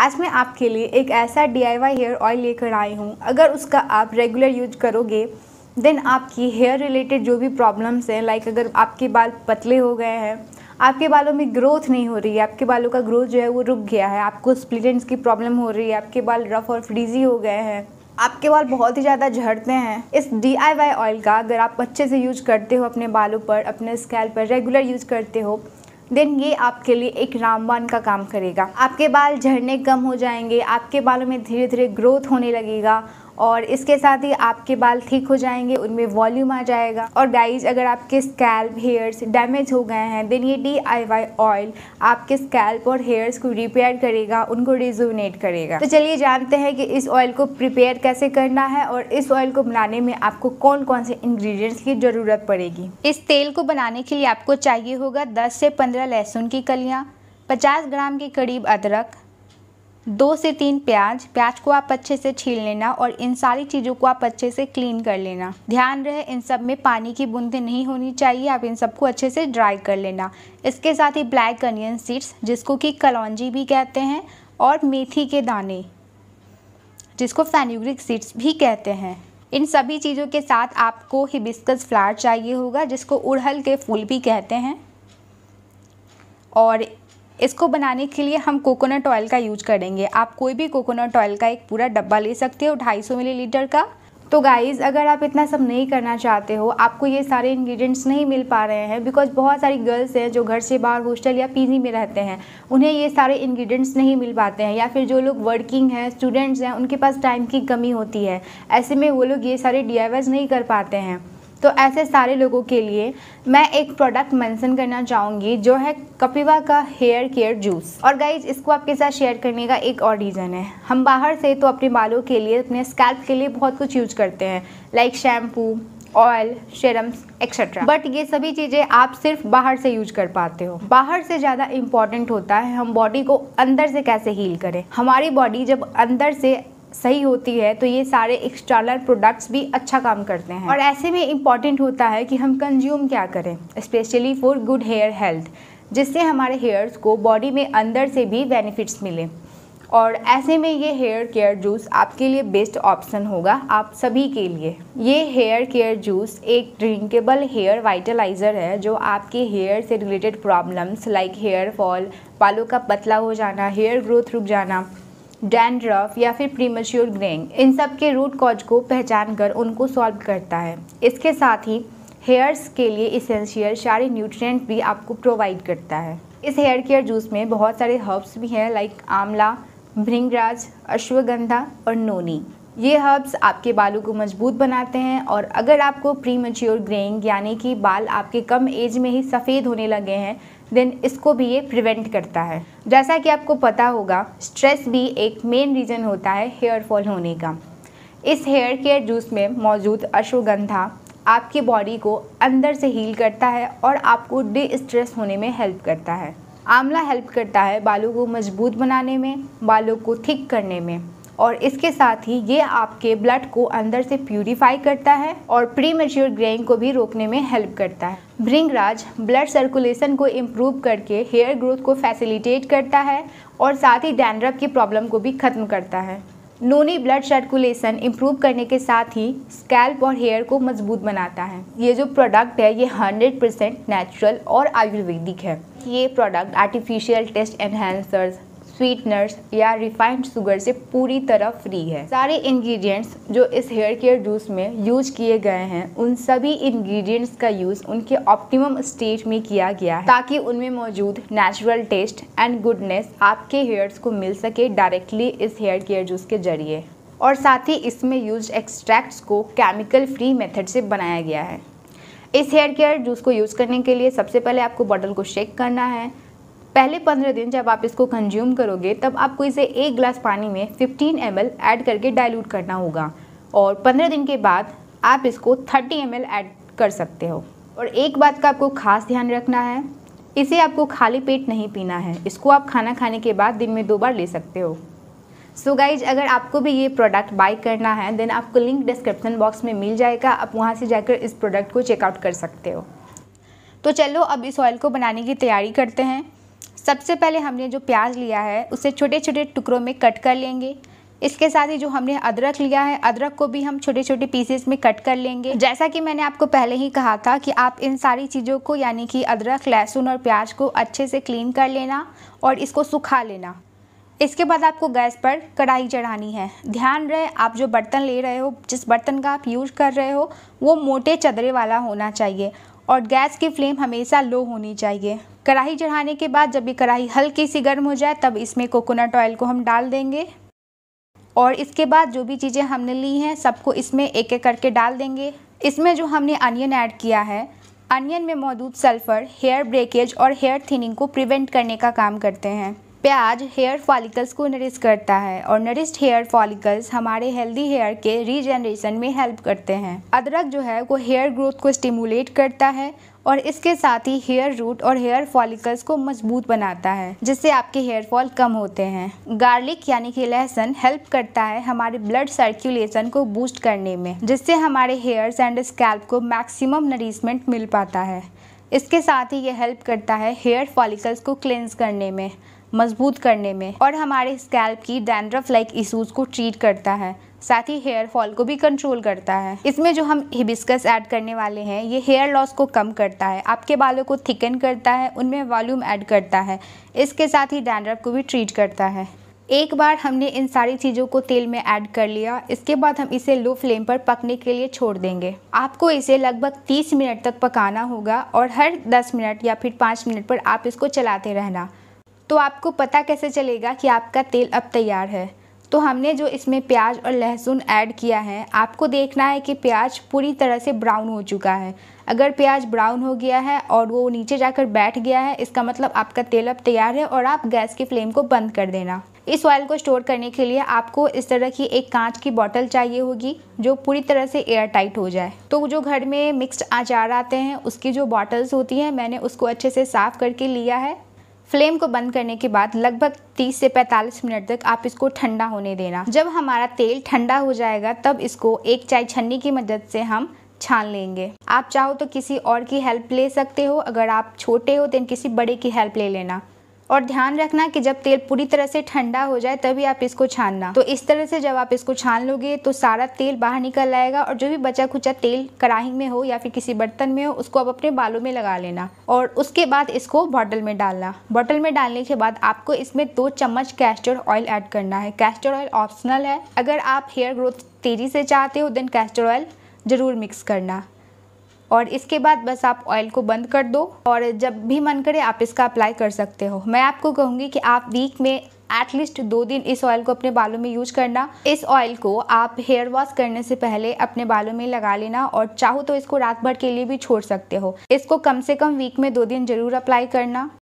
आज मैं आपके लिए एक ऐसा डी हेयर ऑयल लेकर आई हूँ अगर उसका आप रेगुलर यूज करोगे देन आपकी हेयर रिलेटेड जो भी प्रॉब्लम्स हैं लाइक अगर आपके बाल पतले हो गए हैं आपके बालों में ग्रोथ नहीं हो रही है आपके बालों का ग्रोथ जो है वो रुक गया है आपको स्प्लिट की प्रॉब्लम हो रही है आपके बाल रफ और फ्रीजी हो गए हैं आपके बाल बहुत ही ज़्यादा झड़ते हैं इस डी ऑयल का अगर आप अच्छे से यूज करते हो अपने बालों पर अपने स्कैल पर रेगुलर यूज करते हो देन ये आपके लिए एक रामबान का काम करेगा आपके बाल झड़ने कम हो जाएंगे आपके बालों में धीरे धीरे ग्रोथ होने लगेगा और इसके साथ ही आपके बाल ठीक हो जाएंगे उनमें वॉल्यूम आ जाएगा और गाइज अगर आपके स्कैल्प हेयर्स डैमेज हो गए हैं देन ये डी ऑयल आपके स्कैल्प और हेयर्स को रिपेयर करेगा उनको रिजोनेट करेगा तो चलिए जानते हैं कि इस ऑयल को प्रिपेयर कैसे करना है और इस ऑयल को बनाने में आपको कौन कौन से इंग्रीडियंट्स की ज़रूरत पड़ेगी इस तेल को बनाने के लिए आपको चाहिए होगा 10 से 15 लहसुन की कलियाँ 50 ग्राम के करीब अदरक दो से तीन प्याज प्याज को आप अच्छे से छील लेना और इन सारी चीज़ों को आप अच्छे से क्लीन कर लेना ध्यान रहे इन सब में पानी की बूंदें नहीं होनी चाहिए आप इन सबको अच्छे से ड्राई कर लेना इसके साथ ही ब्लैक अनियन सीड्स जिसको कि कलौजी भी कहते हैं और मेथी के दाने जिसको फैन्यूग्रिक सीड्स भी कहते हैं इन सभी चीज़ों के साथ आपको हिबिस्कस फ्लावर चाहिए होगा जिसको उड़हल के फूल भी कहते हैं और इसको बनाने के लिए हम कोकोनट ऑयल का यूज करेंगे आप कोई भी कोकोनट ऑयल का एक पूरा डब्बा ले सकते हो ढाई सौ मिलीलीटर का तो गाइज़ अगर आप इतना सब नहीं करना चाहते हो आपको ये सारे इंग्रेडिएंट्स नहीं मिल पा रहे हैं बिकॉज बहुत सारी गर्ल्स हैं जो घर से बाहर हॉस्टल या पीजी में रहते हैं उन्हें ये सारे इंग्रेडिएंट्स नहीं मिल पाते हैं या फिर जो लोग वर्किंग हैं स्टूडेंट्स हैं उनके पास टाइम की कमी होती है ऐसे में वो लोग ये सारे डी नहीं कर पाते हैं तो ऐसे सारे लोगों के लिए मैं एक प्रोडक्ट मेंशन करना चाहूँगी जो है कपिवा का हेयर केयर जूस और गाइज इसको आपके साथ शेयर करने का एक और रीज़न है हम बाहर से तो अपने बालों के लिए अपने स्कैल्प के लिए बहुत कुछ यूज करते हैं like shampoo oil serums etcetera but ये सभी चीज़ें आप सिर्फ बाहर से यूज कर पाते हो बाहर से ज़्यादा इम्पॉर्टेंट होता है हम बॉडी को अंदर से कैसे हील करें हमारी बॉडी जब अंदर से सही होती है तो ये सारे एक्सटर्नल प्रोडक्ट्स भी अच्छा काम करते हैं और ऐसे में इम्पॉर्टेंट होता है कि हम कंज्यूम क्या करें specially for good hair health जिससे हमारे हेयर्स को बॉडी में अंदर से भी बेनिफिट्स मिलें और ऐसे में ये हेयर केयर जूस आपके लिए बेस्ट ऑप्शन होगा आप सभी के लिए ये हेयर केयर जूस एक ड्रिंकेबल हेयर वाइटलाइज़र है जो आपके हेयर से related problems like hair fall बालों का पतला हो जाना हेयर ग्रोथ रुक जाना डैंड्रफ या फिर प्रीमच्योर ग्रेइंग इन सब के रूट कॉज को पहचान कर उनको सॉल्व करता है इसके साथ ही हेयर्स के लिए इसेंशियल सारे न्यूट्रिएंट भी आपको प्रोवाइड करता है इस हेयर केयर जूस में बहुत सारे हर्ब्स भी हैं लाइक आंवला भृंगराज अश्वगंधा और नोनी ये हर्ब्स आपके बालों को मजबूत बनाते हैं और अगर आपको प्री मच्योर ग्रेइंग यानी कि बाल आपके कम एज में ही सफ़ेद होने लगे हैं देन इसको भी ये प्रिवेंट करता है जैसा कि आपको पता होगा स्ट्रेस भी एक मेन रीज़न होता है हेयर फॉल होने का इस हेयर केयर जूस में मौजूद अश्वगंधा आपकी बॉडी को अंदर से हील करता है और आपको डी स्ट्रेस होने में हेल्प करता है आंवला हेल्प करता है बालों को मजबूत बनाने में बालों को थिक करने में और इसके साथ ही ये आपके ब्लड को अंदर से प्यूरिफाई करता है और प्री मेच्योर ग्रेइंग को भी रोकने में हेल्प करता है भृंगराज ब्लड सर्कुलेशन को इम्प्रूव करके हेयर ग्रोथ को फैसिलिटेट करता है और साथ ही डैंड्रफ की प्रॉब्लम को भी ख़त्म करता है नोनी ब्लड सर्कुलेशन इम्प्रूव करने के साथ ही स्कैल्प और हेयर को मजबूत बनाता है ये जो प्रोडक्ट है ये 100% परसेंट नेचुरल और आयुर्वेदिक है ये product artificial taste enhancers sweeteners या रिफाइंड शुगर से पूरी तरह फ्री है सारे इंग्रेडिएंट्स जो इस हेयर केयर जूस में यूज किए गए हैं उन सभी इंग्रेडिएंट्स का यूज उनके ऑप्टिमम स्टेज में किया गया है ताकि उनमें मौजूद नेचुरल टेस्ट एंड गुडनेस आपके हेयर्स को मिल सके डायरेक्टली इस हेयर केयर जूस के जरिए और साथ ही इसमें यूज एक्सट्रैक्ट्स को केमिकल फ्री मेथड से बनाया गया है इस हेयर केयर जूस को यूज़ करने के लिए सबसे पहले आपको बॉटल को शेक करना है पहले पंद्रह दिन जब आप इसको कंज्यूम करोगे तब आपको इसे एक ग्लास पानी में 15 एम ऐड करके डाइल्यूट करना होगा और पंद्रह दिन के बाद आप इसको 30 एम ऐड कर सकते हो और एक बात का आपको खास ध्यान रखना है इसे आपको खाली पेट नहीं पीना है इसको आप खाना खाने के बाद दिन में दो बार ले सकते हो सो so गाइज अगर आपको भी ये प्रोडक्ट बाई करना है देन आपको लिंक डिस्क्रिप्शन बॉक्स में मिल जाएगा आप वहाँ से जाकर इस प्रोडक्ट को चेकआउट कर सकते हो तो चलो अब इस ऑयल को बनाने की तैयारी करते हैं सबसे पहले हमने जो प्याज लिया है उसे छोटे छोटे टुकड़ों में कट कर लेंगे इसके साथ ही जो हमने अदरक लिया है अदरक को भी हम छोटे छोटे पीसेस में कट कर लेंगे जैसा कि मैंने आपको पहले ही कहा था कि आप इन सारी चीज़ों को यानी कि अदरक लहसुन और प्याज को अच्छे से क्लीन कर लेना और इसको सुखा लेना इसके बाद आपको गैस पर कढ़ाई चढ़ानी है ध्यान रहे आप जो बर्तन ले रहे हो जिस बर्तन का आप यूज़ कर रहे हो वो मोटे चदरे वाला होना चाहिए और गैस की फ्लेम हमेशा लो होनी चाहिए कढ़ाई चढ़ाने के बाद जब भी कढ़ाई हल्की सी गर्म हो जाए तब इसमें कोकोनट ऑयल को हम डाल देंगे और इसके बाद जो भी चीज़ें हमने ली हैं सबको इसमें एक एक करके डाल देंगे इसमें जो हमने अनियन ऐड किया है अनियन में मौजूद सल्फ़र हेयर ब्रेकेज और हेयर थिनिंग को प्रिवेंट करने का काम करते हैं प्याज हेयर फॉलिकल्स को नरिश करता है और नरिश्ड हेयर फॉलिकल्स हमारे हेल्दी हेयर के रीजनरेशन में हेल्प करते हैं अदरक जो है वो हेयर ग्रोथ को स्टिमुलेट करता है और इसके साथ ही हेयर रूट और हेयर फॉलिकल्स को मजबूत बनाता है जिससे आपके हेयर फॉल कम होते हैं गार्लिक यानी कि लहसुन हेल्प करता है हमारे ब्लड सर्कुलेशन को बूस्ट करने में जिससे हमारे हेयर्स एंड स्कैल्प को मैक्सिमम नरिशमेंट मिल पाता है इसके साथ ही ये हेल्प करता है हेयर फॉलिकल्स को क्लेंस करने में मजबूत करने में और हमारे स्कैल्प की डैंड्रफ लाइक इशूज़ को ट्रीट करता है साथ ही हेयर फॉल को भी कंट्रोल करता है इसमें जो हम हिबिस्कस ऐड करने वाले हैं ये हेयर लॉस को कम करता है आपके बालों को थिकन करता है उनमें वॉल्यूम ऐड करता है इसके साथ ही डैंड्रफ को भी ट्रीट करता है एक बार हमने इन सारी चीज़ों को तेल में ऐड कर लिया इसके बाद हम इसे लो फ्लेम पर पकने के लिए छोड़ देंगे आपको इसे लगभग 30 मिनट तक पकाना होगा और हर 10 मिनट या फिर 5 मिनट पर आप इसको चलाते रहना तो आपको पता कैसे चलेगा कि आपका तेल अब तैयार है तो हमने जो इसमें प्याज और लहसुन ऐड किया है आपको देखना है कि प्याज पूरी तरह से ब्राउन हो चुका है अगर प्याज ब्राउन हो गया है और वो नीचे जाकर बैठ गया है इसका मतलब आपका तेल अब तैयार है और आप गैस की फ्लेम को बंद कर देना इस ऑयल को स्टोर करने के लिए आपको इस तरह की एक कांच की बॉटल चाहिए होगी जो पूरी तरह से एयर टाइट हो जाए तो जो घर में मिक्स्ड अचार आते हैं उसकी जो बॉटल्स होती हैं मैंने उसको अच्छे से साफ़ करके लिया है फ्लेम को बंद करने के बाद लगभग 30 से 45 मिनट तक आप इसको ठंडा होने देना जब हमारा तेल ठंडा हो जाएगा तब इसको एक चाय छन्नी की मदद से हम छान लेंगे आप चाहो तो किसी और की हेल्प ले सकते हो अगर आप छोटे हो तो किसी बड़े की हेल्प ले लेना और ध्यान रखना कि जब तेल पूरी तरह से ठंडा हो जाए तभी आप इसको छानना तो इस तरह से जब आप इसको छान लोगे तो सारा तेल बाहर निकल आएगा और जो भी बचा खुचा तेल कढ़ाही में हो या फिर किसी बर्तन में हो उसको आप अपने बालों में लगा लेना और उसके बाद इसको बॉटल में डालना बॉटल में डालने के बाद आपको इसमें दो चम्मच कैस्टर ऑयल ऐड करना है कैस्टर ऑयल ऑप्शनल है अगर आप हेयर ग्रोथ तेज़ी से चाहते हो देन कैस्टर ऑयल ज़रूर मिक्स करना और इसके बाद बस आप ऑयल को बंद कर दो और जब भी मन करे आप इसका अप्लाई कर सकते हो मैं आपको कहूँगी कि आप वीक में एटलीस्ट दो दिन इस ऑयल को अपने बालों में यूज करना इस ऑयल को आप हेयर वॉश करने से पहले अपने बालों में लगा लेना और चाहो तो इसको रात भर के लिए भी छोड़ सकते हो इसको कम से कम वीक में दो दिन जरूर अप्लाई करना